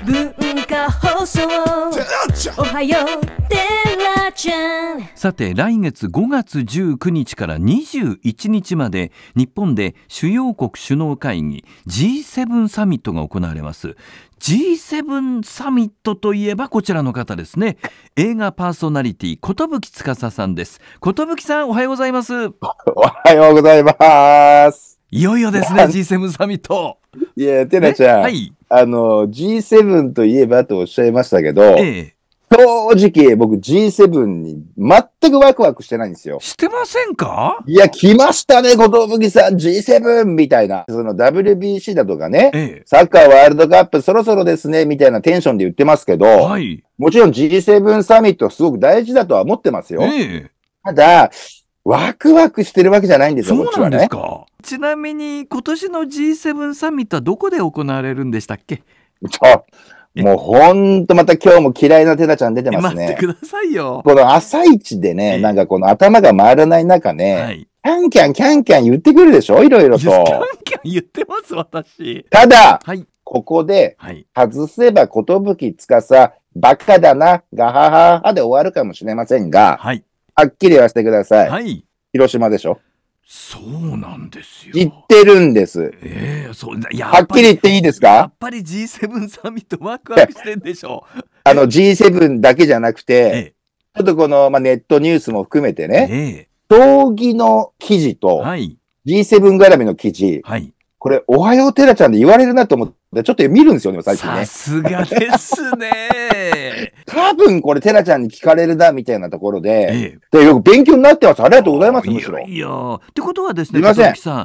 文化放送おはようテラちゃんさて来月5月19日から21日まで日本で主要国首脳会議 G7 サミットが行われます G7 サミットといえばこちらの方ですね映画パーソナリティ寿司さんです寿さんおはようございます おはようございますいよいよですね、G7 サミット。いや、てなちゃん、はい、あの、G7 といえばとおっしゃいましたけど、ええ、正直僕 G7 に全くワクワクしてないんですよ。してませんかいや、来ましたね、後藤麦さん、G7 みたいな。その WBC だとかね、ええ、サッカーワールドカップそろそろですね、みたいなテンションで言ってますけど、はい、もちろん G7 サミットすごく大事だとは思ってますよ。ええ、ただ、ワクワクしてるわけじゃないんですよ、そうなんですか。ね、ちなみに、今年の G7 サミットはどこで行われるんでしたっけちょもうほんとまた今日も嫌いなテナちゃん出てますね。待ってくださいよ。この朝一でね、なんかこの頭が回らない中ね、はい、キャンキャンキャンキャン言ってくるでしょいろいろと。キャンキャン言ってます、私。ただ、はい、ここで、外せば寿つかさ、バカだな、ガハハハで終わるかもしれませんが、はい、はっきり言わせてください。はい。広島でしょそうなんですよ。言ってるんです。ええー、そうはっきり言っていいですかやっぱり G7 サミットワクワクしてんでしょ あの G7 だけじゃなくて、えちょっとこの、まあ、ネットニュースも含めてね、えー、の記事と、はい、G7 絡みの記事、はい、これ、おはようテラちゃんで言われるなと思って、ちょっと見るんですよね、最近ね。さすがですね。多分これ、テラちゃんに聞かれるな、みたいなところで、え、でよく勉強になってます。ありがとうございます、むしろ。いやってことはですね、ませんさ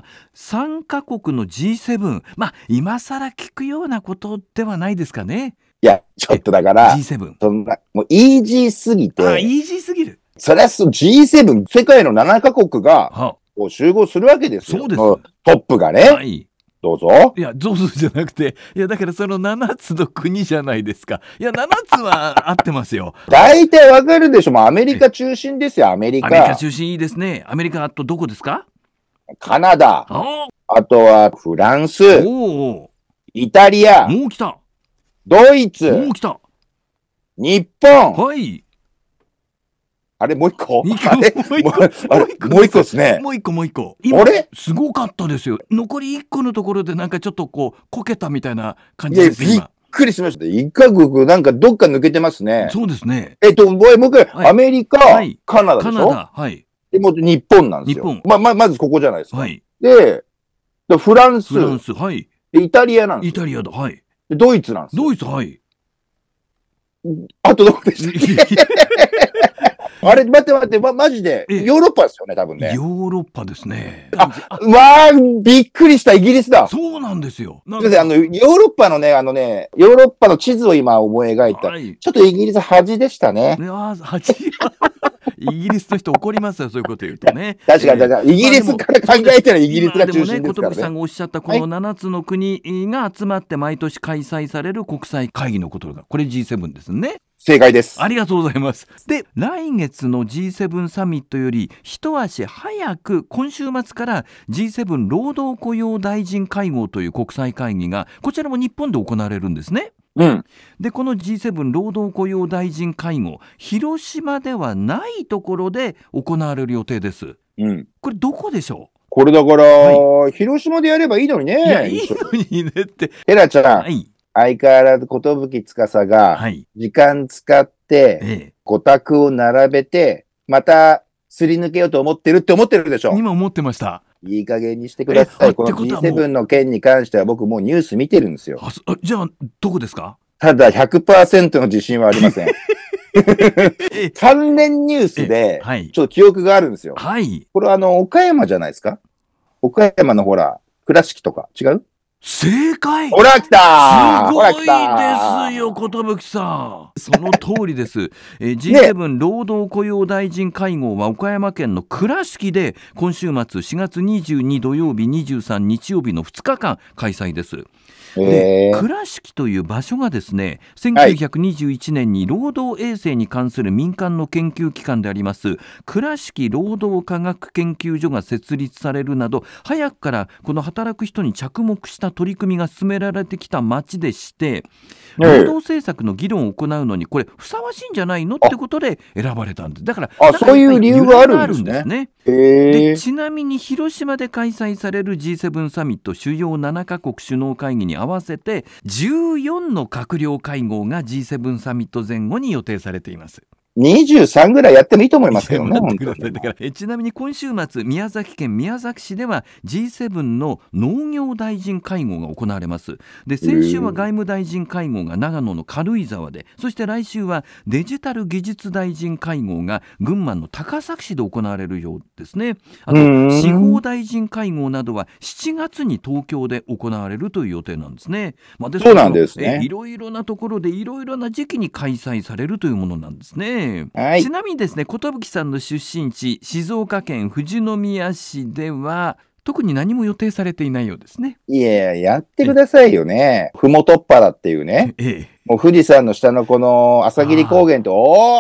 ん、3カ国の G7、まあ、今更聞くようなことではないですかね。いや、ちょっとだから、G7。そんな、もう、イージーすぎて。あ、イージーすぎる。それは G7、世界の7カ国が、集合するわけですよ。そうです。トップがね。はい。どうぞ。いや、どうぞじゃなくて、いや、だからその7つの国じゃないですか。いや、7つは合ってますよ。大体わかるでしょ。もうアメリカ中心ですよ、アメリカ。アメリカ中心いいですね。アメリカあとどこですかカナダ。あとはフランス。イタリア。もう来た。ドイツ。もう来た。日本。はい。あれもう一個あれ もう一個ですね。もう一個もう一個。あれすごかったですよ。残り一個のところでなんかちょっとこう、こけたみたいな感じです今。びっくりしました。一カ国なんかどっか抜けてますね。そうですね。えっと、もう一回、はい、アメリカ、はい、カナダでしょカナダ、はい。で、も日本なんですよ。日本。ま、ま、まずここじゃないですか。はい。で、フランス。フランス、はい。で、イタリアなんですイタリアだ、はい。ドイツなんですドイツ、はい。あとどこでしたっけ あれ、待って待って、ま、マジで、ヨーロッパですよね、多分ね。ヨーロッパですね。あ、あわあ、びっくりした、イギリスだ。そうなんですよ。なんあの、ヨーロッパのね、あのね、ヨーロッパの地図を今思い描いた。はい、ちょっとイギリス恥でしたね。恥。イギリスの人怒りますよ、そういうこと言うとね。確かに、確かに。イギリスから考えたらイギリスが中心ですからね。でもね、小さんがおっしゃったこの7つの国が集まって毎年開催される国際会議のことが、これ G7 ですね。正解ですありがとうございますで来月の G7 サミットより一足早く今週末から G7 労働雇用大臣会合という国際会議がこちらも日本で行われるんですねうん、でこの G7 労働雇用大臣会合広島ではないところで行われる予定です、うん、これどこでしょうこれだから、はい、広島でやればいいのにねいやいいのにねってヘラちゃん、はい、相変わらず寿司が、時間使って、五択を並べて、またすり抜けようと思ってるって思ってるでしょ今思ってました。いい加減にしてください。この G7 の件に関しては僕もうニュース見てるんですよ。じゃあ、どこですかただ100%の自信はありません。関連ニュースで、ちょっと記憶があるんですよ。はい。これはあの、岡山じゃないですか岡山のほら、倉敷とか、違う正解ほら来たすごいですよ、寿さん。その通りです。えー、G7 労働雇用大臣会合は岡山県の倉敷で今週末4月22土曜日23日曜日の2日間開催です。で倉敷という場所がですね1921年に労働衛生に関する民間の研究機関であります倉敷労働科学研究所が設立されるなど早くからこの働く人に着目したた取り組みが進められてきた町でして、労働政策の議論を行うのに、これ、ふさわしいんじゃないのってことで選ばれたんです。だから、あそういう理由があるんですね。でちなみに広島で開催される G7 サミット主要7カ国首脳会議に合わせて14の閣僚会合が G7 サミット前後に予定されています。23ぐらいやってもいいと思いますけどね。ちなみに今週末、宮崎県宮崎市では G7 の農業大臣会合が行われます。で、先週は外務大臣会合が長野の軽井沢で、そして来週はデジタル技術大臣会合が群馬の高崎市で行われるようですね。あと、司法大臣会合などは7月に東京で行われるという予定なんですね。まあ、でそうなんですね。いろいろなところでいろいろな時期に開催されるというものなんですね。はい、ちなみにですね寿さんの出身地静岡県富士宮市では特に何も予定されていないようですね。いやいややってくださいよね。ふもとっぱらっていうね。ええ、もう富士山の下のこの朝霧高原と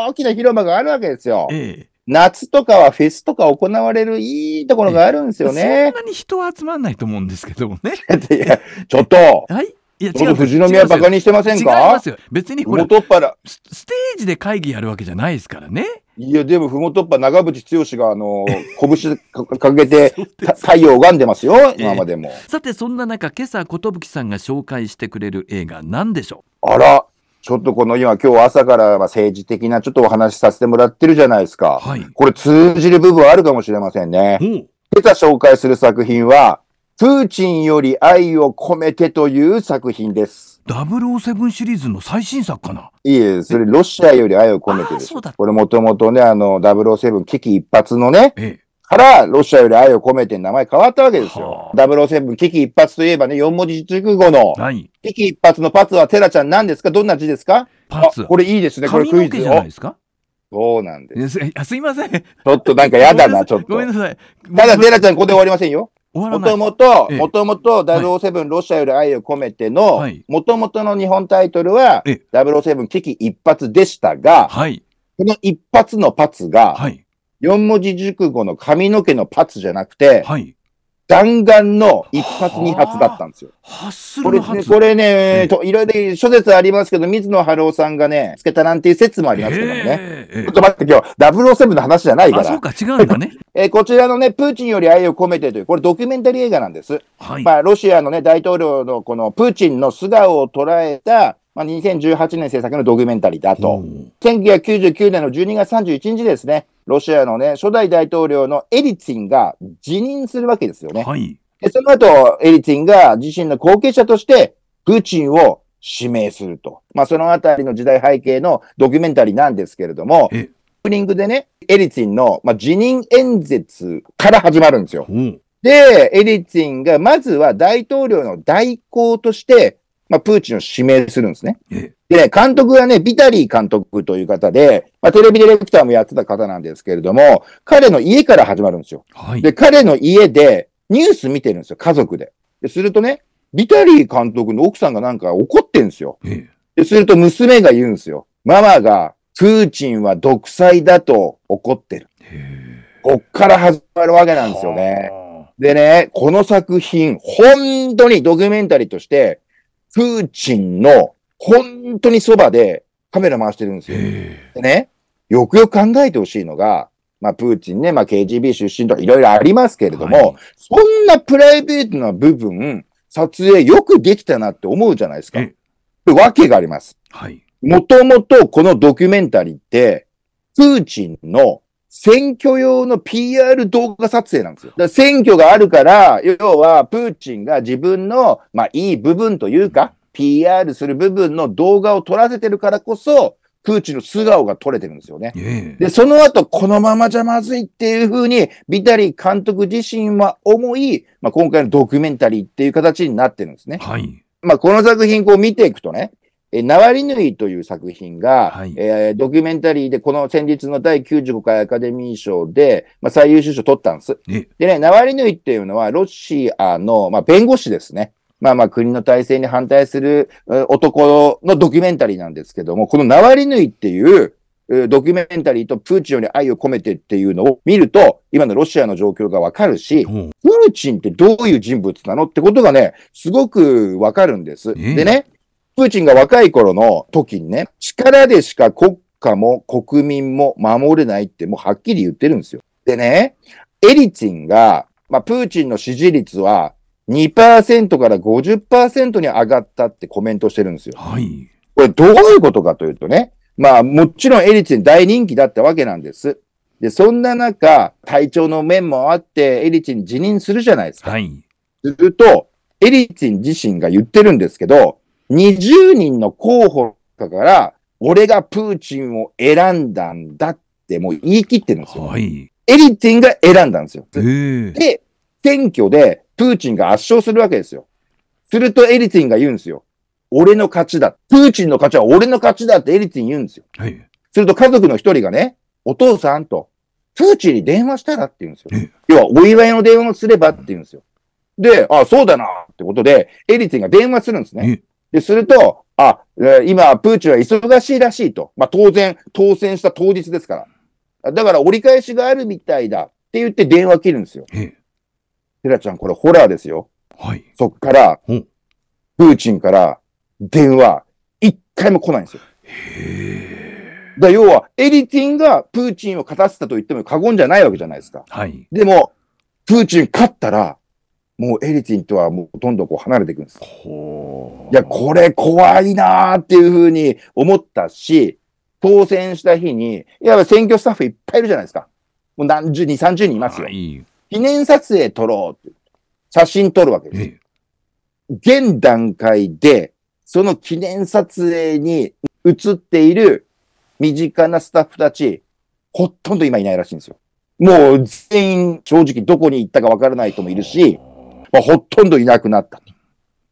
大きな広場があるわけですよ。ええ、夏とかはフェスとか行われるいいところがあるんですよね。ええ、そんなに人は集まらないと思うんですけどもね。いや、ちょっと、はい、いや、違う。藤宮バカにしてませんか違いますよ。別にこれ、っ腹ス。ステージで会議やるわけじゃないですからね。いや、でも、ふもとっぱ、長渕剛が、あの、拳かけて、太陽拝んでますよ、今までも。えー、さて、そんな中、今朝、寿さんが紹介してくれる映画、何でしょうあら、ちょっとこの今、今日朝から政治的なちょっとお話しさせてもらってるじゃないですか。はい、これ通じる部分あるかもしれませんね。うん、今朝紹介する作品は、プーチンより愛を込めてという作品です。007シリーズの最新作かないいえ、それロシアより愛を込めてです。これもともとね、あの、007危機一発のね、ええからロシアより愛を込めて名前変わったわけですよ。007危機一発といえばね、4文字熟語の、危機一発のパツはテラちゃん何ですかどんな字ですかパツ。これいいですね、これクイズ。じゃないですかそうなんです。すいません。ちょっとなんかやだな、ちょっと。ごめんなさい。ただ、テラちゃん、ここで終わりませんよ。もともと、もともと007ロシアより愛を込めての、もともとの日本タイトルは、007危機一発でしたが、はい、この一発のパツが、四4文字熟語の髪の毛のパツじゃなくて、はい、弾丸の一発二発だったんですよ。これね、これね、といろいろ諸説ありますけど、水野晴夫さんがね、つけたなんていう説もありますけどね。えー、ちょっと待って、今日、007の話じゃないから。そうか、違うんだね。えこちらのね、プーチンより愛を込めてという、これドキュメンタリー映画なんです。はい、まあ、ロシアのね、大統領のこのプーチンの素顔を捉えた、まあ、2018年制作のドキュメンタリーだと。1999年の12月31日ですね。ロシアのね、初代大統領のエリツィンが辞任するわけですよね。はい。で、その後、エリツィンが自身の後継者として、プーチンを指名すると。まあ、そのあたりの時代背景のドキュメンタリーなんですけれども、オープニングでね、エリツィンの、まあ、辞任演説から始まるんですよ。うん、で、エリツィンがまずは大統領の代行として、まあ、プーチンを指名するんですね。でね、監督がね、ビタリー監督という方で、まあ、テレビディレクターもやってた方なんですけれども、彼の家から始まるんですよ。はい、で、彼の家でニュース見てるんですよ、家族で。でするとね、ビタリー監督の奥さんがなんか怒ってんですよ。ですると娘が言うんですよ。ママが、プーチンは独裁だと怒ってる。こっから始まるわけなんですよね。でね、この作品、本当にドキュメンタリーとして、プーチンの本当にそばでカメラ回してるんですよ。でね、よくよく考えてほしいのが、まあ、プーチンね、まあ、KGB 出身とかいろいろありますけれども、はい、そんなプライベートな部分、撮影よくできたなって思うじゃないですか。わけがあります。はい。もともとこのドキュメンタリーって、プーチンの選挙用の PR 動画撮影なんですよ。選挙があるから、要はプーチンが自分の、まあいい部分というか、PR する部分の動画を撮らせてるからこそ、プーチンの素顔が撮れてるんですよね。で、その後、このままじゃまずいっていうふうに、ビタリー監督自身は思い、まあ、今回のドキュメンタリーっていう形になってるんですね。はい。まあ、この作品こう見ていくとね、えナワリヌイという作品が、はい、えー、ドキュメンタリーで、この先日の第95回アカデミー賞で、まあ、最優秀賞を取ったんです。でね、ナワリヌイっていうのは、ロシアの、まあ、弁護士ですね。まあまあ国の体制に反対する男のドキュメンタリーなんですけども、このナワリヌイっていうドキュメンタリーとプーチンより愛を込めてっていうのを見ると、今のロシアの状況がわかるし、うん、プーチンってどういう人物なのってことがね、すごくわかるんです。でね、プーチンが若い頃の時にね、力でしか国家も国民も守れないってもうはっきり言ってるんですよ。でね、エリツィンが、まあ、プーチンの支持率は2%から50%に上がったってコメントしてるんですよ。はい。これどういうことかというとね、まあもちろんエリツィン大人気だったわけなんです。で、そんな中、体調の面もあって、エリツィン辞任するじゃないですか。はい。すると、エリツィン自身が言ってるんですけど、20人の候補から、俺がプーチンを選んだんだってもう言い切ってるんですよ。はい。エリツィンが選んだんですよ。で、選挙でプーチンが圧勝するわけですよ。するとエリツィンが言うんですよ。俺の勝ちだ。プーチンの勝ちは俺の勝ちだってエリツィン言うんですよ。はい。すると家族の一人がね、お父さんと、プーチンに電話したらって言うんですよ。要は、お祝いの電話をすればって言うんですよ。で、あ、そうだなってことで、エリツィンが電話するんですね。で、すると、あ、今、プーチンは忙しいらしいと。まあ、当然、当選した当日ですから。だから折り返しがあるみたいだって言って電話切るんですよ。エラちゃん、これホラーですよ。はい。そっから、うん、プーチンから電話、一回も来ないんですよ。へだ要は、エリティンがプーチンを勝たせたと言っても過言じゃないわけじゃないですか。はい。でも、プーチン勝ったら、もうエリティンとはもうほとんどこう離れていくんです。ほいや、これ怖いなーっていうふうに思ったし、当選した日に、いや、選挙スタッフいっぱいいるじゃないですか。もう何十、二、三十人いますよ。はい記念撮影撮ろうって、写真撮るわけです。現段階で、その記念撮影に映っている身近なスタッフたち、ほとんど今いないらしいんですよ。もう全員正直どこに行ったかわからない人もいるし、まあ、ほとんどいなくなった。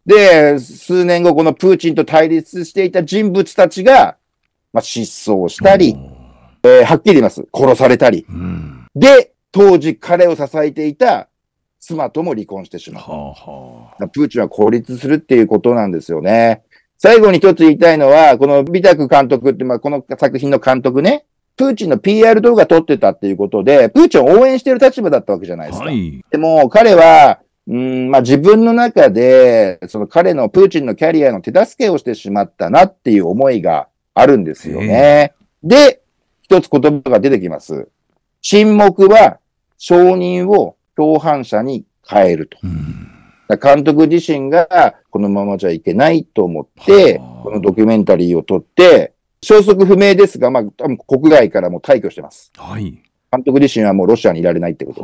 で、数年後このプーチンと対立していた人物たちが、まあ、失踪したり、えー、はっきり言います。殺されたり。で、当時彼を支えていた妻とも離婚してしまう。はあはあ、プーチンは孤立するっていうことなんですよね。最後に一つ言いたいのは、このビタク監督って、まあ、この作品の監督ね、プーチンの PR 動画撮ってたっていうことで、プーチンを応援してる立場だったわけじゃないですか。はい、でも、彼は、うんまあ、自分の中で、その彼のプーチンのキャリアの手助けをしてしまったなっていう思いがあるんですよね。で、一つ言葉が出てきます。沈黙は承人を共犯者に変えると。監督自身がこのままじゃいけないと思って、このドキュメンタリーを撮って、消息不明ですが、まあ、多分国外からも退去してます。はい。監督自身はもうロシアにいられないってこと。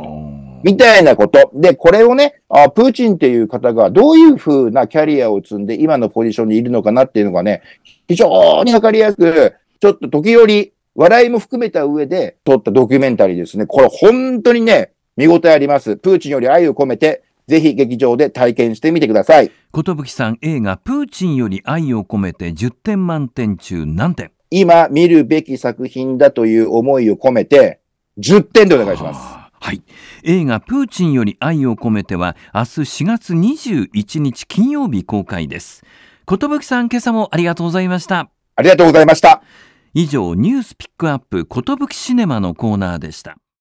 みたいなこと。で、これをね、あプーチンっていう方がどういうふうなキャリアを積んで今のポジションにいるのかなっていうのがね、非常にわかりやすく、ちょっと時折笑いも含めた上で撮ったドキュメンタリーですね。これ本当にね、見応えあります。プーチンより愛を込めて、ぜひ劇場で体験してみてください。ことぶきさん映画プーチンより愛を込めて10点満点中何点今見るべき作品だという思いを込めて10点でお願いします。はい、映画「プーチンより愛を込めては」明日4月21日金曜日公開です。ことぶきさん今朝もありがとうございました。ありがとうございました。以上ニュースピックアップことぶきシネマのコーナーでした。